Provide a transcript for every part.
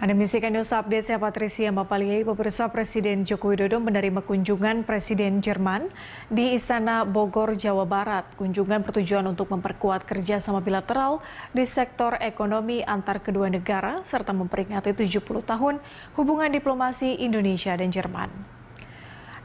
Anda menyaksikan news update saya Patricia Mapaliai. Pemirsa Presiden Joko Widodo menerima kunjungan Presiden Jerman di Istana Bogor, Jawa Barat. Kunjungan bertujuan untuk memperkuat kerja sama bilateral di sektor ekonomi antar kedua negara serta memperingati 70 tahun hubungan diplomasi Indonesia dan Jerman.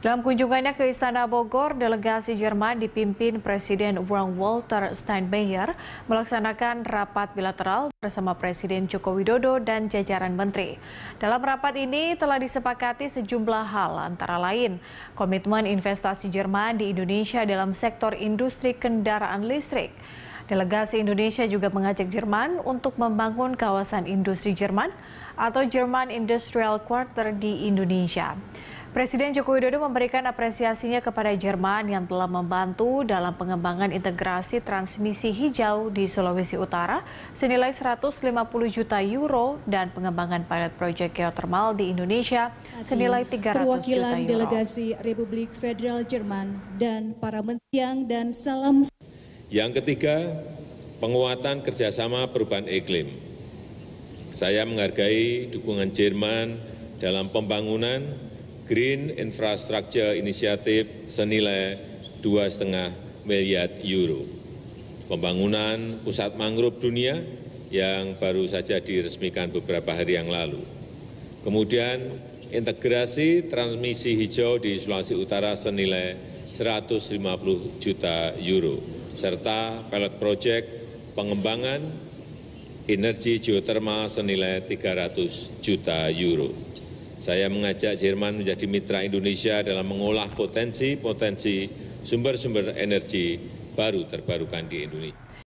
Dalam kunjungannya ke Istana Bogor, delegasi Jerman dipimpin Presiden Frank Walter Steinmeier melaksanakan rapat bilateral bersama Presiden Joko Widodo dan jajaran menteri. Dalam rapat ini telah disepakati sejumlah hal antara lain komitmen investasi Jerman di Indonesia dalam sektor industri kendaraan listrik. Delegasi Indonesia juga mengajak Jerman untuk membangun kawasan industri Jerman atau German Industrial Quarter di Indonesia. Presiden Joko Widodo memberikan apresiasinya kepada Jerman yang telah membantu dalam pengembangan integrasi transmisi hijau di Sulawesi Utara senilai 150 juta euro dan pengembangan pilot proyek geothermal di Indonesia senilai 300 juta euro. Perwakilan delegasi Republik Federal Jerman dan para menteri yang dan salam. Yang ketiga, penguatan kerjasama perubahan iklim. Saya menghargai dukungan Jerman dalam pembangunan Green Infrastructure Initiative senilai 2,5 miliar euro. Pembangunan pusat mangrove dunia yang baru saja diresmikan beberapa hari yang lalu. Kemudian integrasi transmisi hijau di Sulawesi Utara senilai 150 juta euro, serta pilot project pengembangan energi geotermal senilai 300 juta euro saya mengajak Jerman menjadi mitra Indonesia dalam mengolah potensi-potensi sumber-sumber energi baru terbarukan di Indonesia.